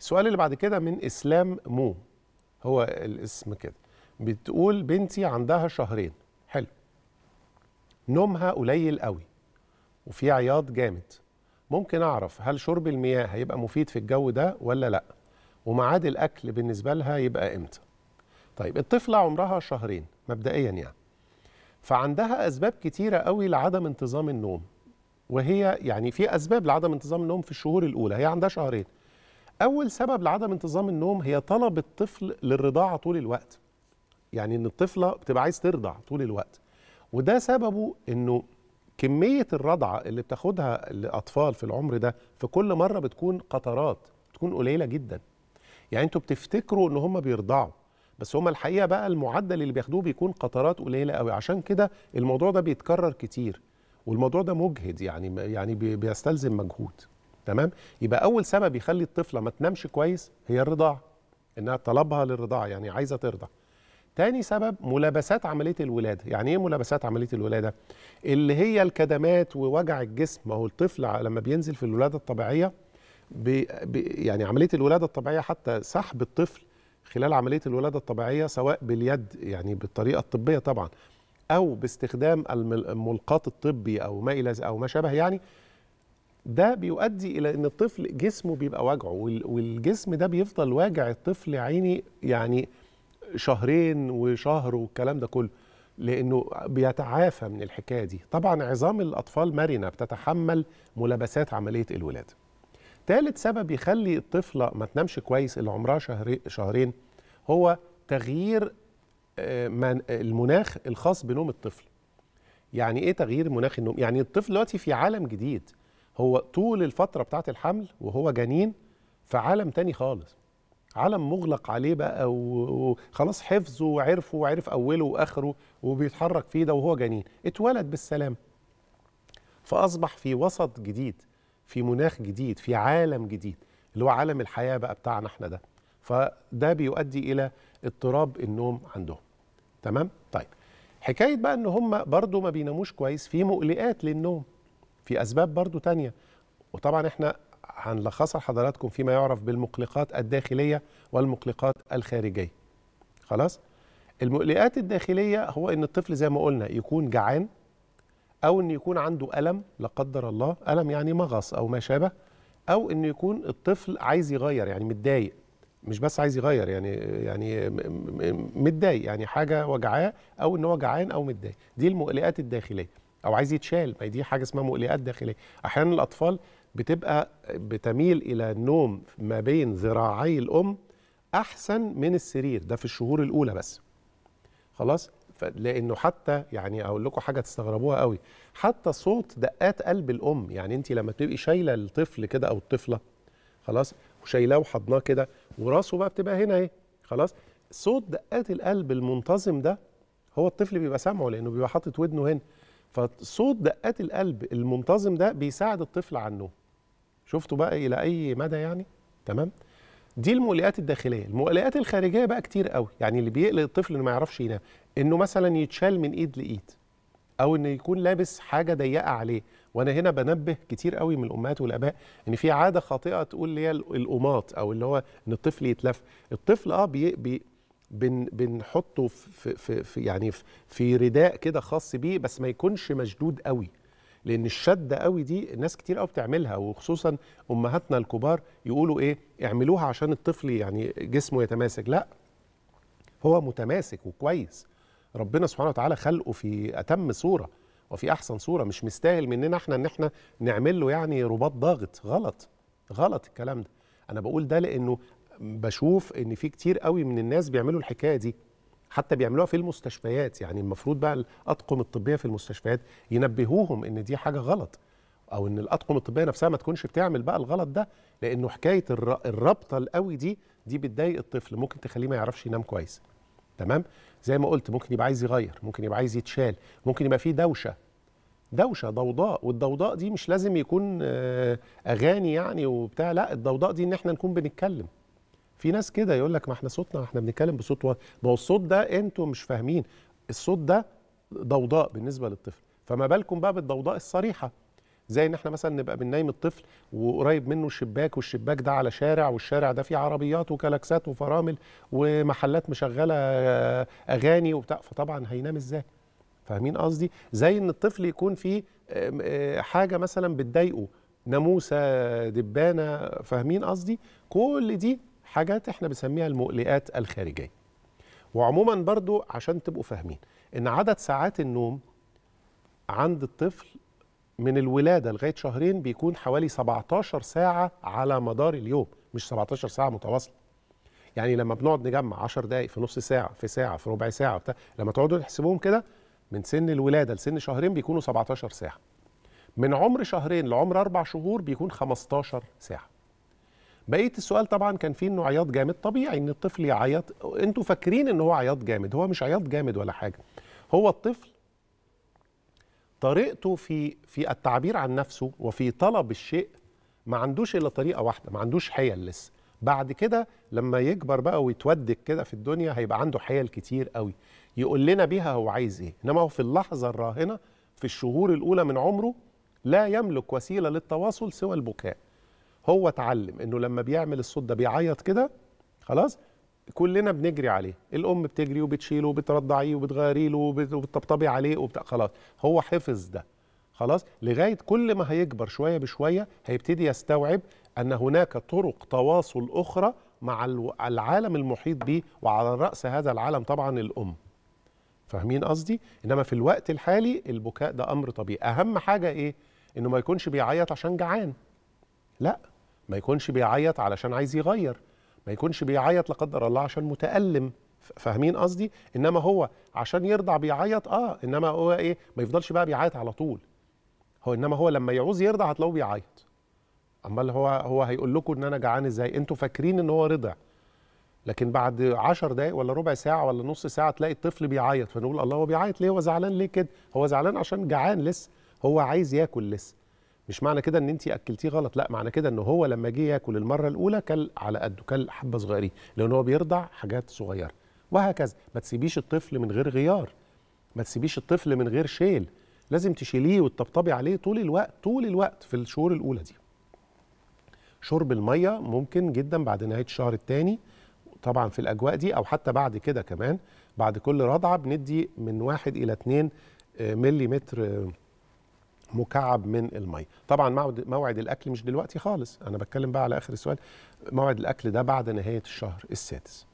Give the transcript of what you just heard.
السؤال اللي بعد كده من اسلام مو هو الاسم كده بتقول بنتي عندها شهرين حلو نومها قليل قوي وفي عياض جامد ممكن اعرف هل شرب المياه هيبقى مفيد في الجو ده ولا لا وميعاد الاكل بالنسبه لها يبقى امتى طيب الطفله عمرها شهرين مبدئيا يعني فعندها اسباب كتيره قوي لعدم انتظام النوم وهي يعني في اسباب لعدم انتظام النوم في الشهور الاولى هي عندها شهرين اول سبب لعدم انتظام النوم هي طلب الطفل للرضاعه طول الوقت يعني ان الطفله بتبقى عايز ترضع طول الوقت وده سببه انه كميه الرضعه اللي بتاخدها الاطفال في العمر ده في كل مره بتكون قطرات بتكون قليله جدا يعني انتوا بتفتكروا ان هم بيرضعوا بس هم الحقيقه بقى المعدل اللي بياخدوه بيكون قطرات قليله قوي عشان كده الموضوع ده بيتكرر كتير والموضوع ده مجهد يعني يعني بيستلزم مجهود تمام يبقى اول سبب يخلي الطفله ما تنامش كويس هي الرضاعه انها طلبها للرضاعه يعني عايزه ترضع تاني سبب ملابسات عمليه الولاده يعني ايه ملابسات عمليه الولاده اللي هي الكدمات ووجع الجسم ما هو الطفل لما بينزل في الولاده الطبيعيه بي يعني عمليه الولاده الطبيعيه حتى سحب الطفل خلال عمليه الولاده الطبيعيه سواء باليد يعني بالطريقه الطبيه طبعا او باستخدام الملقاط الطبي او ما الى او ما شابه يعني ده بيؤدي الى ان الطفل جسمه بيبقى واجعه والجسم ده بيفضل واجع الطفل عيني يعني شهرين وشهر والكلام ده كله لانه بيتعافى من الحكايه دي طبعا عظام الاطفال مرنه بتتحمل ملابسات عمليه الولاده ثالث سبب يخلي الطفله ما تنامش كويس اللي عمرها شهر شهرين هو تغيير آه، المناخ الخاص بنوم الطفل يعني ايه تغيير مناخ النوم يعني الطفل دلوقتي في عالم جديد هو طول الفتره بتاعه الحمل وهو جنين في عالم تاني خالص عالم مغلق عليه بقى وخلاص حفظه وعرفه وعرف اوله واخره وبيتحرك فيه ده وهو جنين اتولد بالسلام فاصبح في وسط جديد في مناخ جديد في عالم جديد اللي هو عالم الحياه بقى بتاعنا احنا ده فده بيؤدي الى اضطراب النوم عندهم تمام طيب حكايه بقى ان هم برضو ما بيناموش كويس في مقلقات للنوم في اسباب برضو تانية وطبعا احنا هنلخصها لحضراتكم فيما يعرف بالمقلقات الداخليه والمقلقات الخارجيه خلاص المقلقات الداخليه هو ان الطفل زي ما قلنا يكون جعان او ان يكون عنده الم لا قدر الله الم يعني مغص او ما شابه او ان يكون الطفل عايز يغير يعني متضايق مش بس عايز يغير يعني يعني متضايق يعني حاجه وجعاه او ان هو جعان او متضايق دي المقلقات الداخليه او عايز يتشال ما دي حاجه اسمها مقلقات داخليه احيانا الاطفال بتبقى بتميل الى النوم ما بين ذراعي الام احسن من السرير ده في الشهور الاولى بس خلاص لانه حتى يعني اقول لكم حاجه تستغربوها قوي حتى صوت دقات قلب الام يعني انت لما بتبقي شايله الطفل كده او الطفله خلاص وشايلاه وحضناه كده وراسه بقى بتبقى هنا اهي خلاص صوت دقات القلب المنتظم ده هو الطفل بيبقى سامعه لانه بيبقى حاطط ودنه هنا فصوت دقات القلب المنتظم ده بيساعد الطفل على النوم شفتوا بقى الى اي مدى يعني تمام دي المقلقات الداخليه المقلقات الخارجيه بقى كتير قوي يعني اللي بيقلق الطفل انه ما يعرفش ينام انه مثلا يتشال من ايد لايد او انه يكون لابس حاجه ضيقه عليه وانا هنا بنبه كتير قوي من الامهات والاباء ان في عاده خاطئه تقول اللي هي القماط او اللي هو ان الطفل يتلف الطفل اه بي بي بن بنحطه في, في, في يعني في رداء كده خاص بيه بس ما يكونش مشدود قوي لان الشده قوي دي ناس كتير قوي بتعملها وخصوصا امهاتنا الكبار يقولوا ايه اعملوها عشان الطفل يعني جسمه يتماسك لا هو متماسك وكويس ربنا سبحانه وتعالى خلقه في اتم صوره وفي احسن صوره مش مستاهل مننا احنا ان احنا نعمل له يعني رباط ضاغط غلط غلط الكلام ده انا بقول ده لانه بشوف ان في كتير قوي من الناس بيعملوا الحكايه دي حتى بيعملوها في المستشفيات يعني المفروض بقى الاطقم الطبيه في المستشفيات ينبهوهم ان دي حاجه غلط او ان الاطقم الطبيه نفسها ما تكونش بتعمل بقى الغلط ده لانه حكايه الرابطه القوي دي دي بتضايق الطفل ممكن تخليه ما يعرفش ينام كويس تمام زي ما قلت ممكن يبقى عايز يغير ممكن يبقى عايز يتشال ممكن يبقى فيه دوشه دوشه ضوضاء والضوضاء دي مش لازم يكون آه، اغاني يعني وبتاع لا الضوضاء دي ان احنا نكون بنتكلم في ناس كده يقول لك ما احنا صوتنا احنا بنتكلم بصوت واطي ما هو الصوت ده انتوا مش فاهمين الصوت ده ضوضاء بالنسبه للطفل فما بالكم بقى بالضوضاء الصريحه زي ان احنا مثلا نبقى بننيم الطفل وقريب منه شباك والشباك ده على شارع والشارع ده فيه عربيات وكلاكسات وفرامل ومحلات مشغله آه، اغاني وبتاع فطبعا هينام ازاي فاهمين قصدي زي ان الطفل يكون فيه آه، حاجه مثلا بتضايقه ناموسه دبانه فاهمين قصدي كل دي حاجات احنا بنسميها المقلقات الخارجيه وعموما برضو عشان تبقوا فاهمين ان عدد ساعات النوم عند الطفل من الولاده لغايه شهرين بيكون حوالي 17 ساعه على مدار اليوم مش 17 ساعه متواصله يعني لما بنقعد نجمع 10 دقائق في نص ساعه في ساعه في ربع ساعه بتاع لما تقعدوا تحسبوهم كده من سن الولاده لسن شهرين بيكونوا 17 ساعه من عمر شهرين لعمر اربع شهور بيكون 15 ساعه بقيه السؤال طبعا كان فيه انه عياط جامد طبيعي ان الطفل يعيط انتوا فاكرين ان هو عياط جامد هو مش عياط جامد ولا حاجه هو الطفل طريقته في في التعبير عن نفسه وفي طلب الشيء ما عندوش الا طريقه واحده ما عندوش حيل لسه بعد كده لما يكبر بقى ويتودك كده في الدنيا هيبقى عنده حيل كتير قوي يقول لنا بيها هو عايز ايه انما هو في اللحظه الراهنه في الشهور الاولى من عمره لا يملك وسيله للتواصل سوى البكاء هو اتعلم انه لما بيعمل الصوت ده بيعيط كده خلاص كلنا بنجري عليه الام بتجري وبتشيله وبترضعيه وبتغيري له وبتطبطبي عليه وبتاع خلاص هو حفظ ده خلاص لغايه كل ما هيكبر شويه بشويه هيبتدي يستوعب ان هناك طرق تواصل اخرى مع العالم المحيط به وعلى راس هذا العالم طبعا الام فاهمين قصدي انما في الوقت الحالي البكاء ده امر طبيعي اهم حاجه ايه انه ما يكونش بيعيط عشان جعان لا ما يكونش بيعيط علشان عايز يغير ما يكونش بيعيط لا قدر الله عشان متألم فاهمين قصدي انما هو عشان يرضع بيعيط اه انما هو ايه ما يفضلش بقى بيعيط على طول هو انما هو لما يعوز يرضع هتلاقوه بيعيط امال هو هو هيقول لكم ان انا جعان ازاي انتوا فاكرين ان هو رضع لكن بعد عشر دقايق ولا ربع ساعة ولا نص ساعة تلاقي الطفل بيعيط فنقول الله هو بيعيط ليه هو زعلان ليه كده هو زعلان عشان جعان لسه هو عايز ياكل لسه مش معنى كده ان انت اكلتيه غلط لا معنى كده ان هو لما جه ياكل المره الاولى كل على قده كل حبه صغيرين لان هو بيرضع حاجات صغيره وهكذا ما تسيبيش الطفل من غير غيار ما تسيبيش الطفل من غير شيل لازم تشيليه وتطبطبي عليه طول الوقت طول الوقت في الشهور الاولى دي شرب الميه ممكن جدا بعد نهايه الشهر الثاني طبعا في الاجواء دي او حتى بعد كده كمان بعد كل رضعه بندي من واحد الى 2 آه، ملي متر آه، مكعب من المي طبعا موعد الاكل مش دلوقتي خالص انا بتكلم بقى على اخر السؤال موعد الاكل ده بعد نهايه الشهر السادس